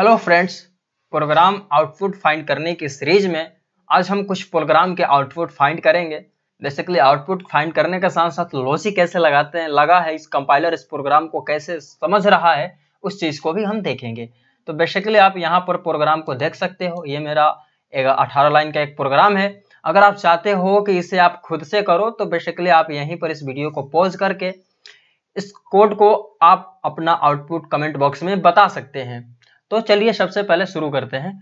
hello friends program output find करने की series में आज हम कुछ प्रोग्राम के आउटपुट फाइंड करेंगे बेसिकली आउटपुट फाइंड करने के साथ साथ लॉजिक कैसे लगाते हैं लगा है इस कंपाइलर इस प्रोग्राम को कैसे समझ रहा है उस चीज़ को भी हम देखेंगे तो बेसिकली आप यहाँ पर प्रोग्राम को देख सकते हो ये मेरा एक अठारह लाइन का एक प्रोग्राम है अगर आप चाहते हो कि इसे आप खुद से करो तो बेसिकली आप यहीं पर इस वीडियो को पॉज करके इस कोड को आप अपना आउटपुट कमेंट बॉक्स में बता सकते हैं तो चलिए सबसे पहले शुरू करते हैं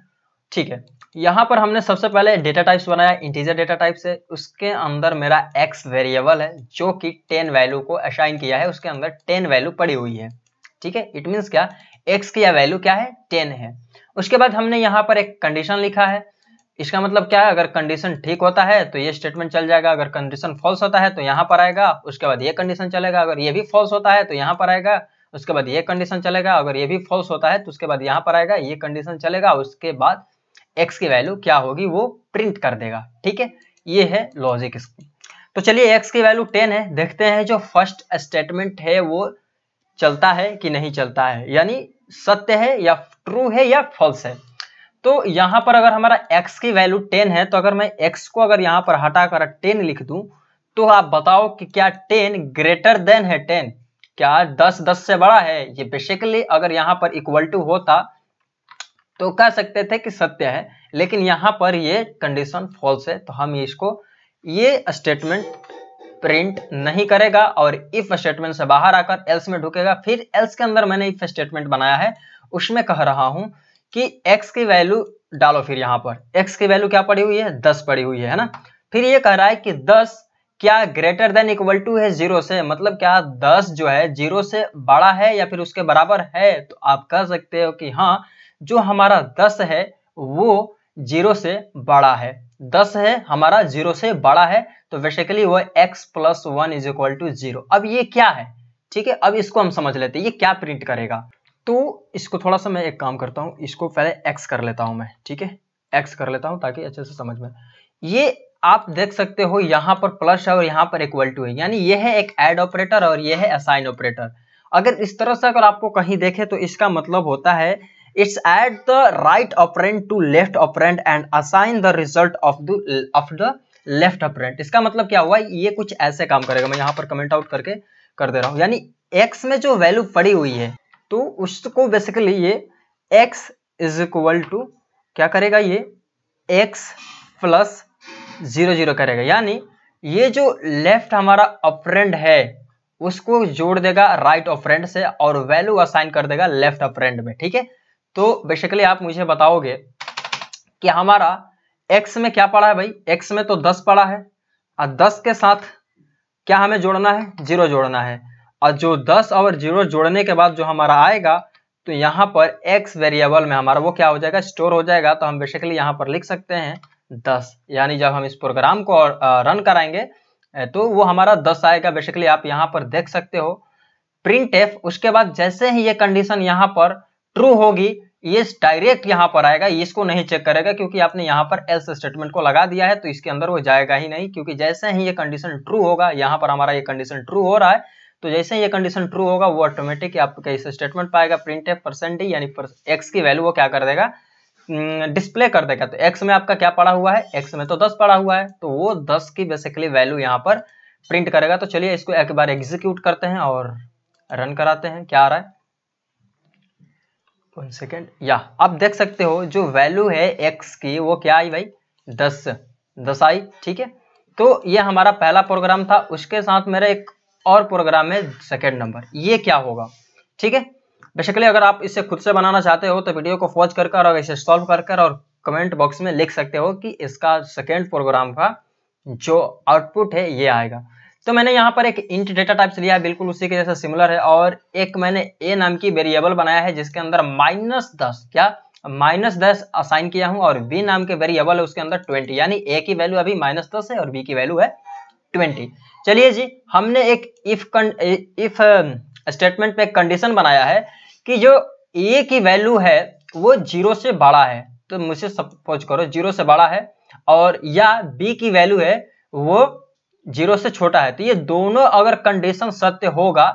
ठीक है यहाँ पर हमने सबसे पहले डेटा टाइप्स बनाया इंटीजर डेटा टाइप से उसके अंदर मेरा एक्स वेरिएबल है जो कि टेन वैल्यू को असाइन किया है उसके अंदर टेन वैल्यू पड़ी हुई है ठीक है इट मीन्स क्या एक्स की वैल्यू क्या है टेन है उसके बाद हमने यहाँ पर एक कंडीशन लिखा है इसका मतलब क्या है अगर कंडीशन ठीक होता है तो ये स्टेटमेंट चल जाएगा अगर कंडीशन फॉल्स होता है तो यहाँ पर आएगा उसके बाद ये कंडीशन चलेगा अगर ये भी फॉल्स होता है तो यहाँ पर आएगा उसके बाद ये कंडीशन चलेगा अगर ये भी फॉल्स होता है तो उसके बाद यहाँ पर आएगा ये कंडीशन चलेगा उसके बाद एक्स की वैल्यू क्या होगी वो प्रिंट कर देगा ठीक है ये है लॉजिक इसकी तो चलिए एक्स की वैल्यू टेन है देखते हैं जो फर्स्ट स्टेटमेंट है वो चलता है कि नहीं चलता है यानी सत्य है या ट्रू है या फॉल्स है तो यहाँ पर अगर हमारा x की वैल्यू 10 है तो अगर मैं x को अगर यहाँ पर हटाकर 10 लिख दूं तो आप बताओ कि क्या 10 ग्रेटर देन है टेन क्या दस दस से बड़ा है ये बेसिकली अगर यहाँ पर इक्वल टू होता तो कह सकते थे कि सत्य है लेकिन यहाँ पर ये कंडीशन फॉल्स है तो हम इसको ये स्टेटमेंट प्रिंट नहीं करेगा और इफ स्टेटमेंट से बाहर आकर एल्स में ढुकेगा फिर एल्स के अंदर मैंने इफ स्टेटमेंट बनाया है उसमें कह रहा हूं कि एक्स की वैल्यू डालो फिर यहाँ पर एक्स की वैल्यू क्या पड़ी हुई है दस पड़ी हुई है ना फिर ये कह रहा है कि दस क्या ग्रेटर देन इक्वल टू है जीरो से मतलब क्या दस जो है जीरो से बड़ा है या फिर उसके बराबर है तो आप कह सकते हो कि हाँ जो हमारा दस है वो जीरो से बड़ा है दस है हमारा जीरो से बड़ा है तो बेसिकली वो x plus one is equal to zero अब ये क्या है ठीक है अब इसको हम समझ लेते हैं ये क्या प्रिंट करेगा तो इसको थोड़ा सा मैं एक काम करता हूँ इसको पहले एक्स कर लेता हूँ मैं ठीक है एक्स कर लेता हूँ ताकि अच्छे से समझ में ये आप देख सकते हो यहाँ पर प्लस है और यहाँ पर इक्वल टू है यानी यह है एक एड ऑपरेटर और यह है असाइन ऑपरेटर अगर इस तरह से अगर आपको कहीं देखे तो इसका मतलब होता है it's add the right operand to left operand and assign the result of the of the left operand इसका मतलब क्या हुआ ये कुछ ऐसे काम करेगा मैं यहाँ पर कमेंट आउट करके कर दे रहा हूँ यानी एक्स में जो वैल्यू पड़ी हुई है तो उसको बेसिकली ये एक्स इज इक्वल टू क्या करेगा ये एक्स प्लस जीरो जीरो करेगा यानी ये जो लेफ्ट हमारा ऑपरेंड है उसको जोड़ देगा राइट ऑपरेंड से और वैल्यू असाइन कर देगा लेफ्ट ऑपरेंड में ठीक है तो बेसिकली आप मुझे बताओगे कि हमारा एक्स में क्या पड़ा है भाई एक्स में तो दस पड़ा है और दस के साथ क्या हमें जोड़ना है जीरो जोड़ना है और जो दस और जीरो जोड़ने के बाद जो हमारा आएगा तो यहाँ पर एक्स वेरिएबल में हमारा वो क्या हो जाएगा स्टोर हो जाएगा तो हम बेसिकली यहाँ पर लिख सकते हैं दस यानी जब हम इस प्रोग्राम को रन कराएंगे तो वो हमारा दस आएगा बेसिकली आप यहाँ पर देख सकते हो प्रिंट एफ उसके बाद जैसे ही ये कंडीशन यहाँ पर ट्रू होगी ये डायरेक्ट यहाँ पर आएगा इसको नहीं चेक करेगा क्योंकि आपने यहाँ पर एल्स स्टेटमेंट को लगा दिया है तो इसके अंदर वो जाएगा ही नहीं क्योंकि जैसे ही ये कंडीशन ट्रू होगा यहाँ पर हमारा ये कंडीशन ट्रू हो रहा है तो जैसे ही ये कंडीशन ट्रू होगा वो ऑटोमेटिक आपका इस स्टेटमेंट पाएगा प्रिंट एफ परसेंट यानी एक्स की वैल्यू वो क्या कर देगा डिस्प्ले हम्म, कर देगा तो एक्स में आपका क्या पड़ा हुआ है एक्स में तो दस पड़ा हुआ है तो वो दस की बेसिकली वैल्यू यहाँ पर प्रिंट करेगा तो चलिए इसको एक बार एग्जीक्यूट करते हैं और रन कराते हैं क्या आ रहा है वन सेकेंड या आप देख सकते हो जो वैल्यू है एक्स की वो क्या आई भाई दस दस आई ठीक है तो ये हमारा पहला प्रोग्राम था उसके साथ मेरा एक और प्रोग्राम है सेकेंड नंबर ये क्या होगा ठीक है बेसिकली अगर आप इसे खुद से बनाना चाहते हो तो वीडियो को फॉज कर और इसे सॉल्व कर कर और कमेंट बॉक्स में लिख सकते हो कि इसका सेकेंड प्रोग्राम का जो आउटपुट है ये आएगा तो मैंने यहाँ पर एक इंट डेटा टाइप्स लिया बिल्कुल उसी के जैसा सिमिलर है और एक मैंने ए नाम की वेरिएबल बनाया है जिसके अंदर माइनस दस क्या माइनस दस असाइन किया हूँ और बी नाम के वेरिएबल है उसके अंदर ट्वेंटी यानी ए की वैल्यू अभी माइनस दस है और बी की वैल्यू है ट्वेंटी चलिए जी हमने एक इफ इफ स्टेटमेंट में कंडीशन बनाया है कि जो ए की वैल्यू है वो जीरो से बड़ा है तो मुझे सपोज करो जीरो से बड़ा है और या बी की वैल्यू है वो जीरो से छोटा है तो ये दोनों अगर कंडीशन सत्य होगा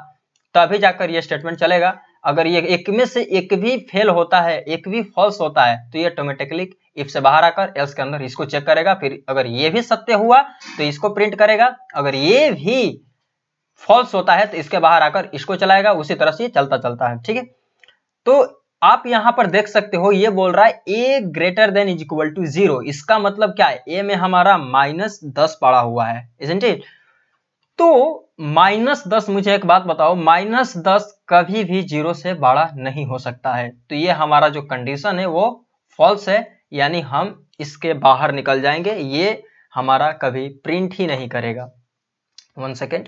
तभी जाकर ये स्टेटमेंट चलेगा अगर ये एक में से एक भी फेल होता है एक भी फॉल्स होता है तो ये ऑटोमेटिकली इफ से बाहर आकर एल्स के अंदर इसको चेक करेगा फिर अगर ये भी सत्य हुआ तो इसको प्रिंट करेगा अगर ये भी फॉल्स होता है तो इसके बाहर आकर इसको चलाएगा उसी तरह से चलता चलता है ठीक है तो आप यहां पर देख सकते हो ये बोल रहा है a greater than is equal to zero इसका मतलब क्या है ए में हमारा माइनस दस पड़ा हुआ है इट तो माइनस दस मुझे एक बात बताओ माइनस दस कभी भी जीरो से बड़ा नहीं हो सकता है तो ये हमारा जो कंडीशन है वो फॉल्स है यानी हम इसके बाहर निकल जाएंगे ये हमारा कभी प्रिंट ही नहीं करेगा वन सेकेंड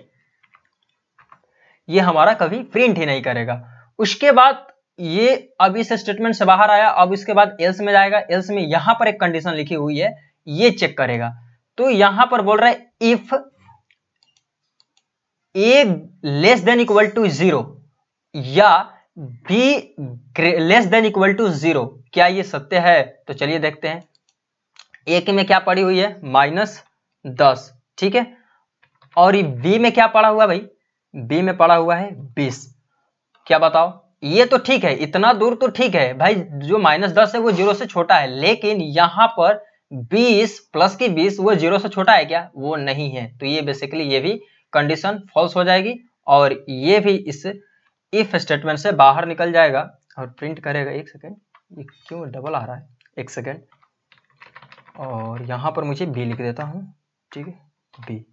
ये हमारा कभी प्रिंट ही नहीं करेगा उसके बाद ये अब इस स्टेटमेंट से बाहर आया अब इसके बाद एल्स में जाएगा एल्स में यहां पर एक कंडीशन लिखी हुई है ये चेक करेगा तो यहां पर बोल रहा है if a less than equal to zero या b less than equal to zero क्या ये सत्य है तो चलिए देखते हैं ए के में क्या पड़ी हुई है माइनस दस ठीक है और बी में क्या पड़ा हुआ भाई बी में पड़ा हुआ है बीस क्या बताओ ये तो ठीक है इतना दूर तो ठीक है भाई जो माइनस दस है वो जीरो से छोटा है लेकिन यहाँ पर बीस प्लस की बीस वो जीरो से छोटा है क्या वो नहीं है तो ये बेसिकली ये भी कंडीशन फॉल्स हो जाएगी और ये भी इस इफ स्टेटमेंट से बाहर निकल जाएगा और प्रिंट करेगा एक सेकेंड क्यों डबल आ रहा है एक सेकेंड और यहाँ पर मुझे बी लिख देता हूँ ठीक है बी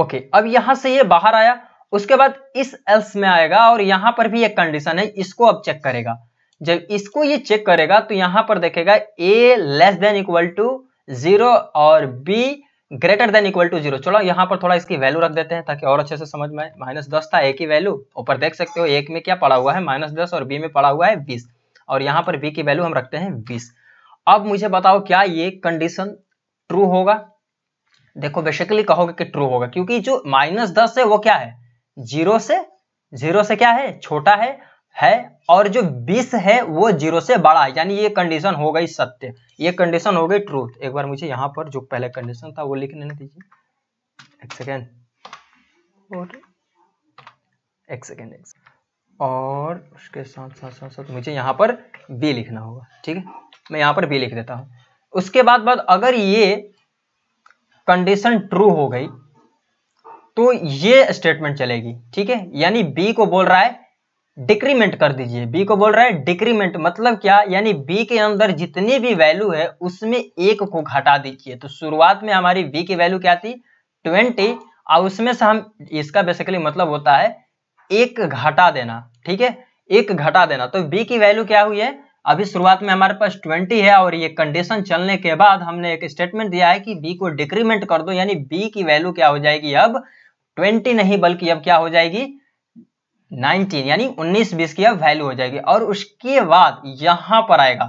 ओके अब यहाँ से ये बाहर आया उसके बाद इस एल्स में आएगा और यहां पर भी एक कंडीशन है इसको अब चेक करेगा जब इसको ये चेक करेगा तो यहां पर देखेगा a less than equal to zero और b greater than equal to zero चलो यहां पर थोड़ा इसकी वैल्यू रख देते हैं ताकि और अच्छे से समझ में आए माइनस दस था ए की वैल्यू ऊपर देख सकते हो एक में क्या पड़ा हुआ है माइनस दस और बी में पड़ा हुआ है बीस और यहां पर बी की वैल्यू हम रखते हैं बीस अब मुझे बताओ क्या ये कंडीशन ट्रू होगा देखो बेसिकली कहोगे कि ट्रू होगा क्योंकि जो माइनस दस है वो क्या है जीरो से जीरो से क्या है छोटा है है और जो बीस है वो जीरो से बड़ा है यानी ये कंडीशन हो गई सत्य ये कंडीशन हो गई ट्रूथ एक बार मुझे यहाँ पर जो पहले कंडीशन था वो लिख लेने दीजिए एक सेकेंड और एक सेकेंड एक सेकेंड और उसके साथ साथ साथ साथ मुझे यहाँ पर बी लिखना होगा ठीक है मैं यहाँ पर बी लिख देता हूँ उसके बाद बाद अगर ये कंडीशन ट्रू हो गई तो ये स्टेटमेंट चलेगी ठीक है यानी बी को बोल रहा है डिक्रीमेंट कर दीजिए बी को बोल रहा है डिक्रीमेंट मतलब क्या यानी बी के अंदर जितनी भी वैल्यू है उसमें एक को घटा दीजिए तो शुरुआत में हमारी बी की वैल्यू क्या थी ट्वेंटी और उसमें से हम इसका बेसिकली मतलब होता है एक घटा देना ठीक है एक घटा देना तो बी की वैल्यू क्या हुई है अभी शुरुआत में हमारे पास 20 है और ये कंडीशन चलने के बाद हमने एक स्टेटमेंट दिया है कि बी को डिक्रीमेंट कर दो यानी बी की वैल्यू क्या हो जाएगी अब ट्वेंटी नहीं बल्कि अब क्या हो जाएगी 19 यानी 19 बीस की अब वैल्यू हो जाएगी और उसके बाद यहां पर आएगा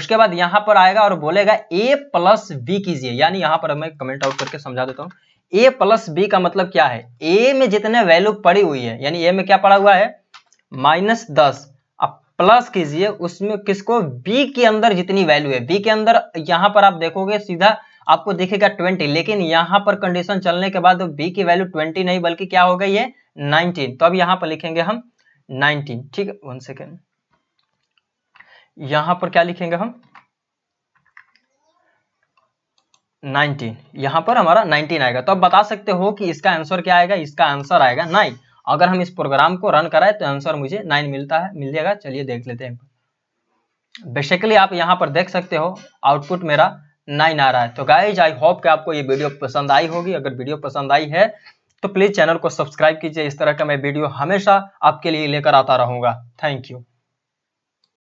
उसके बाद यहां पर आएगा और बोलेगा ए प्लस बी कीजिए यानी यहां पर मैं कमेंट आउट करके समझा देता हूं ए प्लस बी का मतलब क्या है ए में जितने वैल्यू पड़ी हुई है यानी ए में क्या पड़ा हुआ है माइनस दस अब प्लस कीजिए उसमें किसको बी के अंदर जितनी वैल्यू है बी के अंदर यहां पर आप देखोगे सीधा आपको दिखेगा ट्वेंटी लेकिन यहाँ पर कंडीशन चलने के बाद बी की वैल्यू ट्वेंटी नहीं बल्कि क्या हो गई है नाइनटीन तो अब यहाँ पर लिखेंगे हम नाइनटीन ठीक है वन सेकेंड यहाँ पर क्या लिखेंगे हम 19 यहाँ पर हमारा 19 आएगा तो आप बता सकते हो कि इसका आंसर क्या आएगा इसका आंसर आएगा नाइन अगर हम इस प्रोग्राम को रन कराए तो आंसर मुझे नाइन मिलता है मिल जाएगा चलिए देख लेते हैं बेसिकली आप यहाँ पर देख सकते हो आउटपुट मेरा नाइन आ रहा है तो गाइज आई होप कि आपको ये वीडियो पसंद आई होगी अगर वीडियो पसंद आई है तो प्लीज़ चैनल को सब्सक्राइब कीजिए इस तरह का मैं वीडियो हमेशा आपके लिए लेकर आता रहूँगा थैंक यू